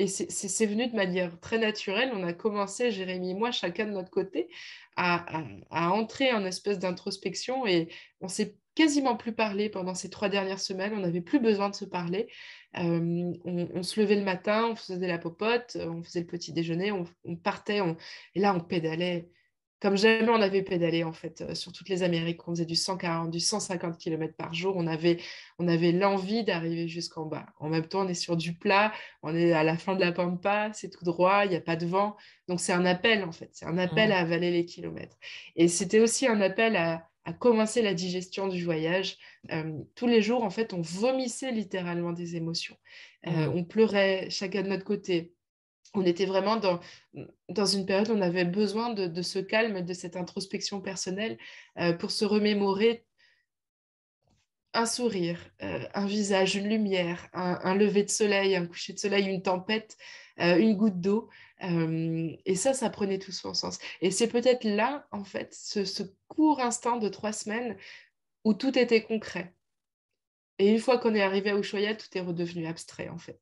et c'est venu de manière très naturelle. On a commencé, Jérémy et moi, chacun de notre côté, à, entrer en espèce d'introspection et on s'est quasiment plus parlé pendant ces trois dernières semaines. On n'avait plus besoin de se parler. Euh, on, se levait le matin, on faisait la popote, on faisait le petit déjeuner, on, partait, et là on pédalait comme jamais on avait pédalé en fait euh, sur toutes les Amériques. On faisait du 140, du 150 km par jour. On avait, on avait l'envie d'arriver jusqu'en bas. En même temps, on est sur du plat, on est à la fin de la pampa, c'est tout droit, il n'y a pas de vent. Donc c'est un appel en fait, c'est un appel à avaler les kilomètres. Et c'était aussi un appel à, commencer la digestion du voyage. Euh, tous les jours, en fait, on vomissait littéralement des émotions. Euh, on pleurait chacun de notre côté on était vraiment dans, dans une période où on avait besoin de, ce calme, de cette introspection personnelle euh, pour se remémorer un sourire, euh, un visage, une lumière, un, lever de soleil, un coucher de soleil, une tempête, euh, une goutte d'eau. et ça, ça prenait tout son sens. Et c'est peut-être là, en fait, ce, ce court instant de trois semaines où tout était concret. Et une fois qu'on est arrivé à Ushuaïa, tout est redevenu abstrait, en fait.